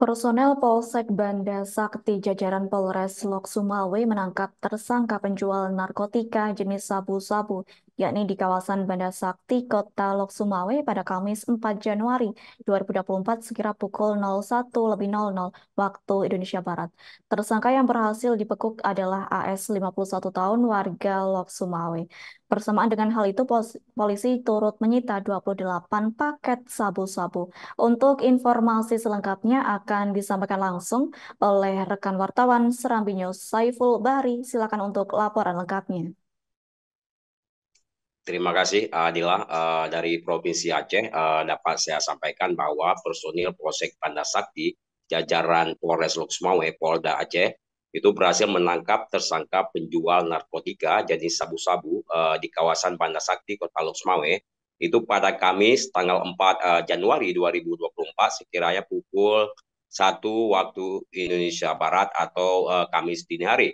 Personel Polsek Banda Sakti jajaran Polres Lok Sumawe menangkap tersangka penjual narkotika jenis sabu-sabu yakni di kawasan Bandar Sakti, Kota Lok Sumawe pada Kamis 4 Januari 2024 sekira pukul 01.00 waktu Indonesia Barat. Tersangka yang berhasil dipekuk adalah AS 51 tahun warga Lok Sumawe. Persamaan dengan hal itu, polisi turut menyita 28 paket sabu-sabu. Untuk informasi selengkapnya akan disampaikan langsung oleh rekan wartawan Serambi News Saiful Bahri. Silakan untuk laporan lengkapnya. Terima kasih eh, Adila uh, dari Provinsi Aceh uh, dapat saya sampaikan bahwa personil Polsek Sakti jajaran Polres Loksmawe Polda Aceh itu berhasil menangkap tersangka penjual narkotika jenis sabu-sabu uh, di kawasan Sakti Kota Loksmawe itu pada Kamis tanggal 4 uh, Januari 2024 sekiranya pukul 1 waktu Indonesia Barat atau uh, Kamis dini hari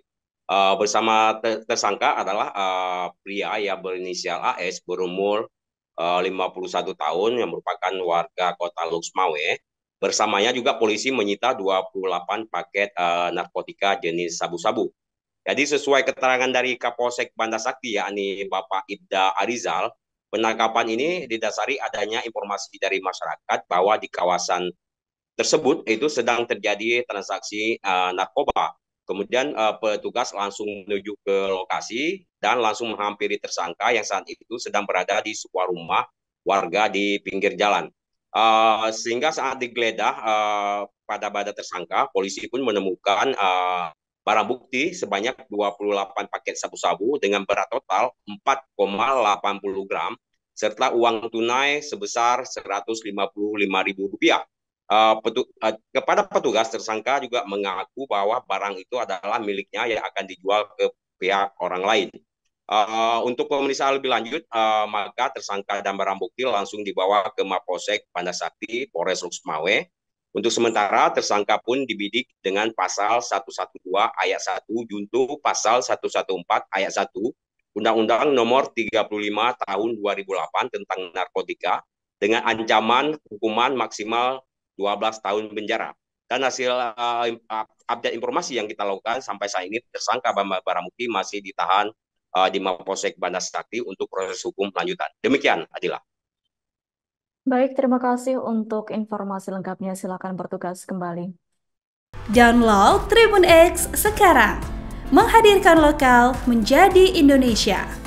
uh, bersama tersangka adalah uh, pria yang berinisial AS berumur eh, uh, 51 tahun yang merupakan warga kota Luxmawe. Bersamanya juga polisi menyita 28 paket uh, narkotika jenis sabu-sabu. Jadi sesuai keterangan dari Kapolsek Banda Sakti yakni Bapak Ibda Arizal, penangkapan ini didasari adanya informasi dari masyarakat bahwa di kawasan tersebut itu sedang terjadi transaksi uh, narkoba Kemudian uh, petugas langsung menuju ke lokasi dan langsung menghampiri tersangka yang saat itu sedang berada di sebuah rumah warga di pinggir jalan. Uh, sehingga saat digeledah uh, pada badan tersangka, polisi pun menemukan uh, barang bukti sebanyak 28 paket sabu-sabu dengan berat total 4,80 gram serta uang tunai sebesar Rp155.000 Eh, petu, uh, kepada petugas tersangka juga mengaku bahwa barang itu adalah miliknya yang akan dijual ke pihak orang lain. Uh, untuk pemeriksaan lebih lanjut, uh, maka tersangka dan barang bukti langsung dibawa ke Mapolsek Pandasakti, Polres Ruksmawe. Untuk sementara, tersangka pun dibidik dengan pasal 112 ayat 1 junto pasal 114 ayat 1 Undang-Undang Nomor 35 Tahun 2008 tentang Narkotika dengan ancaman hukuman maksimal 12 tahun penjara. Dan hasil uh, update informasi yang kita lakukan sampai saat ini tersangka Bambang Baramuki masih ditahan uh, di Mapolsek Bandar Sakti untuk proses hukum lanjutan. Demikian, Adila. Baik, terima kasih untuk informasi lengkapnya. Silakan bertugas kembali. Download Tribun X sekarang. Menghadirkan lokal menjadi Indonesia.